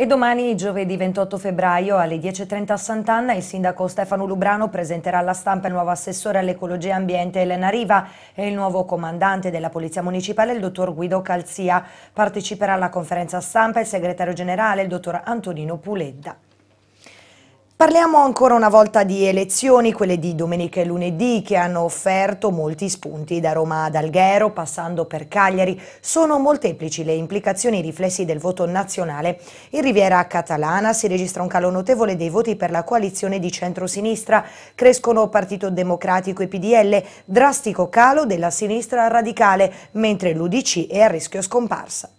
E domani, giovedì 28 febbraio, alle 10.30 a Sant'Anna, il sindaco Stefano Lubrano presenterà alla stampa il nuovo assessore all'ecologia e ambiente Elena Riva e il nuovo comandante della Polizia Municipale, il dottor Guido Calzia. Parteciperà alla conferenza stampa il segretario generale, il dottor Antonino Puledda. Parliamo ancora una volta di elezioni, quelle di domenica e lunedì, che hanno offerto molti spunti da Roma ad Alghero, passando per Cagliari. Sono molteplici le implicazioni e i riflessi del voto nazionale. In Riviera Catalana si registra un calo notevole dei voti per la coalizione di centrosinistra. Crescono Partito Democratico e PDL, drastico calo della sinistra radicale, mentre l'Udc è a rischio scomparsa.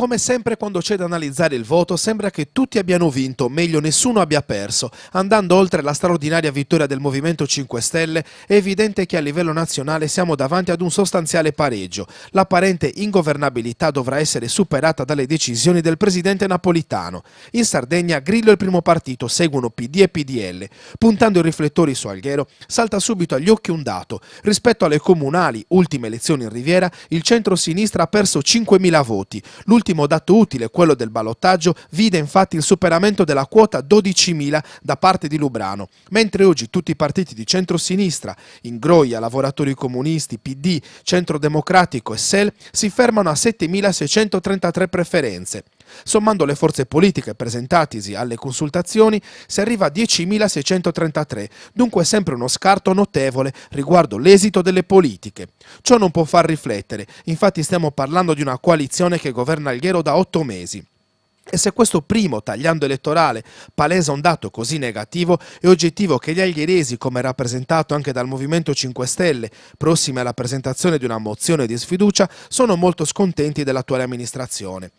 Come sempre quando c'è da analizzare il voto sembra che tutti abbiano vinto, meglio nessuno abbia perso. Andando oltre la straordinaria vittoria del Movimento 5 Stelle è evidente che a livello nazionale siamo davanti ad un sostanziale pareggio. L'apparente ingovernabilità dovrà essere superata dalle decisioni del presidente napolitano. In Sardegna Grillo e il primo partito, seguono PD e PDL. Puntando i riflettori su Alghero salta subito agli occhi un dato. Rispetto alle comunali, ultime elezioni in Riviera, il centro-sinistra ha perso 5.000 voti. L'ultimo L'ultimo dato utile, quello del ballottaggio, vide infatti il superamento della quota 12.000 da parte di Lubrano, mentre oggi tutti i partiti di centrosinistra, Ingroia, Lavoratori Comunisti, PD, Centro Democratico e SEL si fermano a 7.633 preferenze. Sommando le forze politiche presentatisi alle consultazioni si arriva a 10.633, dunque sempre uno scarto notevole riguardo l'esito delle politiche. Ciò non può far riflettere, infatti stiamo parlando di una coalizione che governa Alghero da otto mesi. E se questo primo tagliando elettorale palesa un dato così negativo, è oggettivo che gli alghieresi, come rappresentato anche dal Movimento 5 Stelle, prossimi alla presentazione di una mozione di sfiducia, sono molto scontenti dell'attuale amministrazione.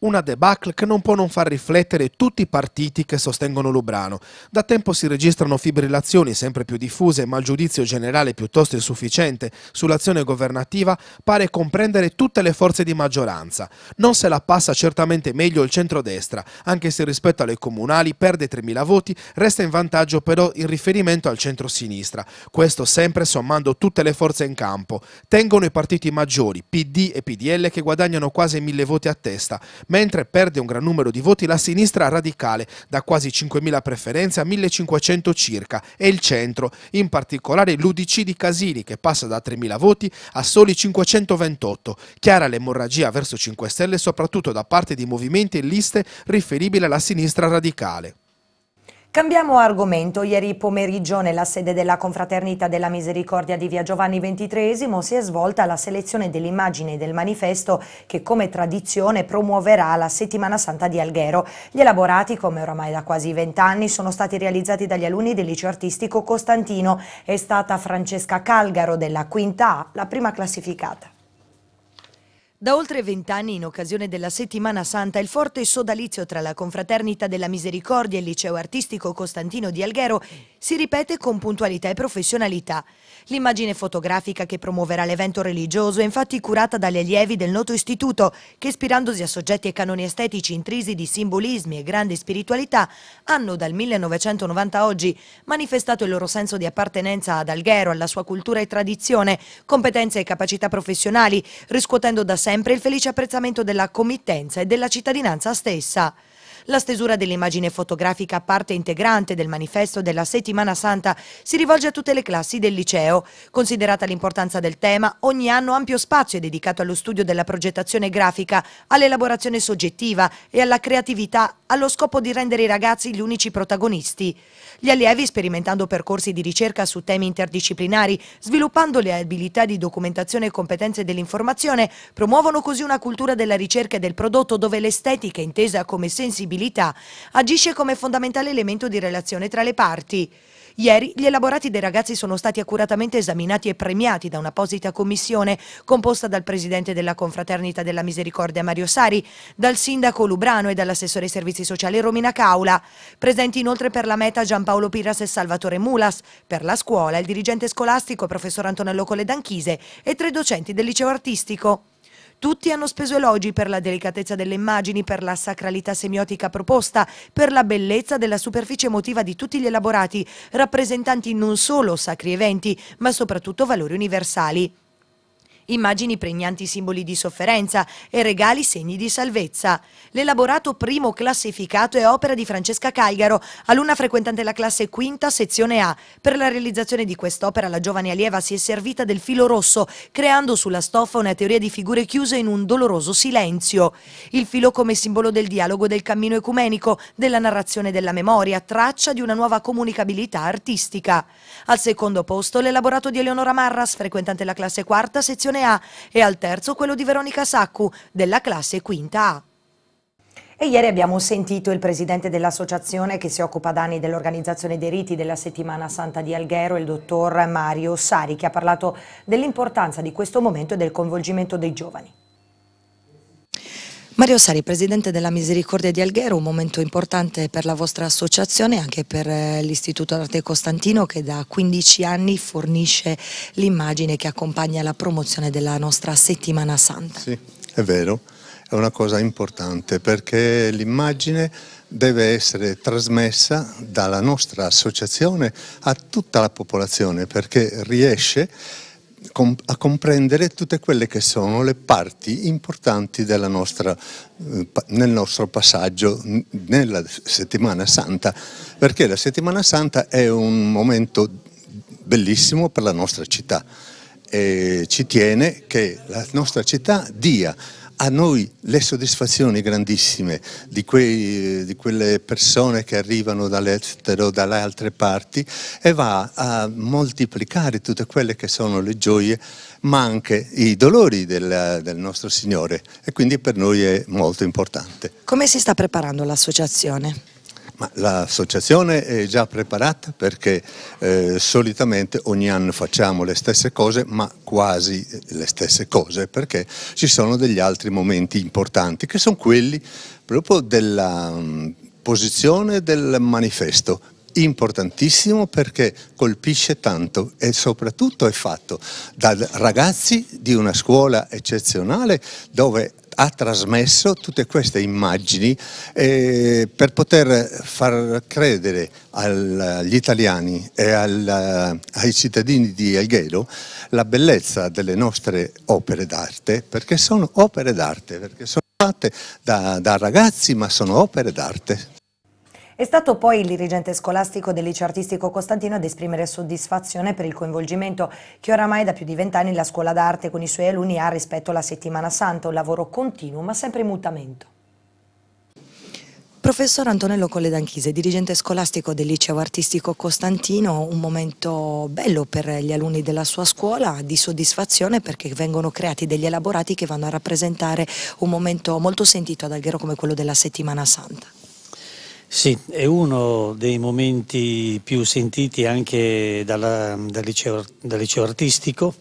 Una debacle che non può non far riflettere tutti i partiti che sostengono Lubrano. Da tempo si registrano fibrillazioni sempre più diffuse, ma il giudizio generale piuttosto insufficiente sull'azione governativa pare comprendere tutte le forze di maggioranza. Non se la passa certamente meglio il centrodestra, anche se rispetto alle comunali perde 3.000 voti, resta in vantaggio però in riferimento al centro-sinistra. Questo sempre sommando tutte le forze in campo. Tengono i partiti maggiori, PD e PDL, che guadagnano quasi 1.000 voti a testa, mentre perde un gran numero di voti la sinistra radicale, da quasi 5.000 preferenze a 1.500 circa, e il centro, in particolare l'Udc di Casini, che passa da 3.000 voti a soli 528. Chiara l'emorragia verso 5 Stelle, soprattutto da parte di movimenti e liste riferibili alla sinistra radicale. Cambiamo argomento. Ieri pomeriggio nella sede della Confraternita della Misericordia di Via Giovanni XXIII si è svolta la selezione dell'immagine del manifesto che come tradizione promuoverà la Settimana Santa di Alghero. Gli elaborati, come oramai da quasi vent'anni, sono stati realizzati dagli alunni del liceo artistico Costantino. È stata Francesca Calgaro della Quinta A la prima classificata. Da oltre vent'anni, in occasione della Settimana Santa, il forte sodalizio tra la Confraternita della Misericordia e il Liceo Artistico Costantino di Alghero si ripete con puntualità e professionalità. L'immagine fotografica che promuoverà l'evento religioso è infatti curata dagli allievi del noto istituto che ispirandosi a soggetti e canoni estetici intrisi di simbolismi e grande spiritualità hanno dal 1990 a oggi manifestato il loro senso di appartenenza ad Alghero, alla sua cultura e tradizione, competenze e capacità professionali, riscuotendo da sempre il felice apprezzamento della committenza e della cittadinanza stessa. La stesura dell'immagine fotografica parte integrante del manifesto della Settimana Santa si rivolge a tutte le classi del liceo. Considerata l'importanza del tema, ogni anno ampio spazio è dedicato allo studio della progettazione grafica, all'elaborazione soggettiva e alla creatività allo scopo di rendere i ragazzi gli unici protagonisti. Gli allievi, sperimentando percorsi di ricerca su temi interdisciplinari, sviluppando le abilità di documentazione e competenze dell'informazione, promuovono così una cultura della ricerca e del prodotto dove l'estetica, intesa come sensibilità, disabilità, agisce come fondamentale elemento di relazione tra le parti. Ieri gli elaborati dei ragazzi sono stati accuratamente esaminati e premiati da un'apposita commissione composta dal presidente della Confraternita della Misericordia Mario Sari, dal sindaco Lubrano e dall'assessore ai servizi sociali Romina Caula. Presenti inoltre per la meta Giampaolo Piras e Salvatore Mulas, per la scuola il dirigente scolastico professor Antonello Coledanchise e tre docenti del liceo artistico. Tutti hanno speso elogi per la delicatezza delle immagini, per la sacralità semiotica proposta, per la bellezza della superficie emotiva di tutti gli elaborati, rappresentanti non solo sacri eventi, ma soprattutto valori universali immagini pregnanti simboli di sofferenza e regali segni di salvezza. L'elaborato primo classificato è opera di Francesca Caigaro, alunna frequentante la classe quinta sezione A. Per la realizzazione di quest'opera la giovane allieva si è servita del filo rosso, creando sulla stoffa una teoria di figure chiuse in un doloroso silenzio. Il filo come simbolo del dialogo del cammino ecumenico, della narrazione della memoria, traccia di una nuova comunicabilità artistica. Al secondo posto l'elaborato di Eleonora Marras, frequentante la classe quarta sezione A. Sezione A e al terzo quello di Veronica Saccu della classe quinta A. E ieri abbiamo sentito il presidente dell'associazione che si occupa da anni dell'organizzazione dei riti della settimana santa di Alghero, il dottor Mario Sari, che ha parlato dell'importanza di questo momento e del coinvolgimento dei giovani. Mario Sari, presidente della Misericordia di Alghero, un momento importante per la vostra associazione e anche per eh, l'Istituto d'Arte Costantino che da 15 anni fornisce l'immagine che accompagna la promozione della nostra Settimana Santa. Sì, è vero, è una cosa importante perché l'immagine deve essere trasmessa dalla nostra associazione a tutta la popolazione perché riesce a comprendere tutte quelle che sono le parti importanti nostra, eh, nel nostro passaggio nella settimana santa, perché la settimana santa è un momento bellissimo per la nostra città e ci tiene che la nostra città dia a noi le soddisfazioni grandissime di, quei, di, quelle persone che arrivano dall'estero, dalle altre parti e va a moltiplicare tutte quelle che sono le gioie ma anche i dolori del, del nostro Signore e quindi per noi è molto importante. Come si sta preparando l'associazione? l'associazione è già preparata perché eh, solitamente ogni anno facciamo le stesse cose, ma quasi eh, le stesse cose, perché ci sono degli altri momenti importanti che sono quelli proprio della mh, mm, posizione del manifesto importantissimo perché colpisce tanto e soprattutto è fatto da ragazzi di una scuola eccezionale dove ha trasmesso tutte queste immagini eh, per poter far credere al, agli italiani e al, ai cittadini di Alghero la bellezza delle nostre opere d'arte, perché sono opere d'arte, perché sono fatte da, da ragazzi ma sono opere d'arte. È stato poi il dirigente scolastico del liceo artistico Costantino ad esprimere soddisfazione per il coinvolgimento che oramai da più di vent'anni la scuola d'arte con i suoi alunni ha rispetto alla settimana santa, un lavoro continuo ma sempre in mutamento. Professor Antonello Colledanchise, dirigente scolastico del liceo artistico Costantino, un momento bello per gli alunni della sua scuola, di soddisfazione perché vengono creati degli elaborati che vanno a rappresentare un momento molto sentito ad Alghero come quello della settimana santa. Sì, è uno dei momenti più sentiti anche dalla, dal, liceo, dal, liceo, artistico,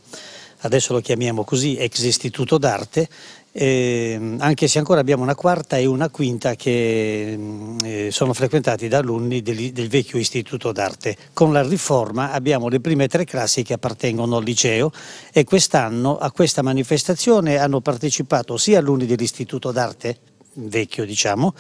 adesso lo chiamiamo così, ex istituto d'arte, eh, anche se ancora abbiamo una quarta e una quinta che mm, eh, sono frequentati da alunni del, del vecchio istituto d'arte. Con la riforma abbiamo le prime tre classi che appartengono al liceo e quest'anno a questa manifestazione hanno partecipato sia alunni dell'istituto d'arte vecchio diciamo,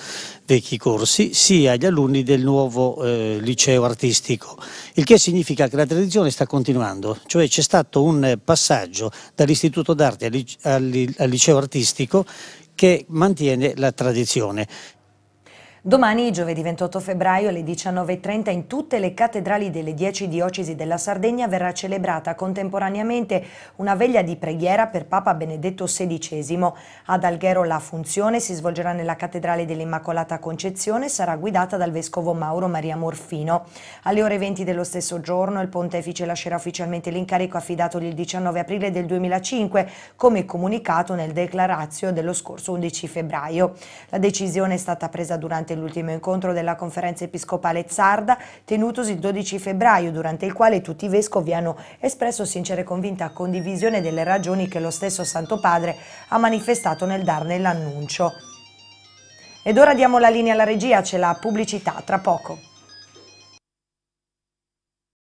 vecchi corsi, sia agli alunni del nuovo eh, liceo artistico, il che significa che la tradizione sta continuando, cioè c'è stato un passaggio dall'istituto d'arte al, al, al liceo artistico che mantiene la tradizione. Domani, giovedì 28 febbraio alle 19.30, in tutte le cattedrali delle 10 diocesi della Sardegna verrà celebrata contemporaneamente una veglia di preghiera per Papa Benedetto XVI. Ad Alghero la funzione si svolgerà nella cattedrale dell'Immacolata Concezione e sarà guidata dal vescovo Mauro Maria Morfino. Alle ore 20 dello stesso giorno il pontefice lascerà ufficialmente l'incarico affidatogli il 19 aprile del 2005, come comunicato nel declarazio dello scorso 11 febbraio. La decisione è stata presa durante il l'ultimo incontro della conferenza episcopale Zarda, tenutosi il 12 febbraio, durante il quale tutti i vescovi hanno espresso sincera e convinta condivisione delle ragioni che lo stesso Santo Padre ha manifestato nel darne l'annuncio. Ed ora diamo la linea alla regia, c'è la pubblicità, tra poco.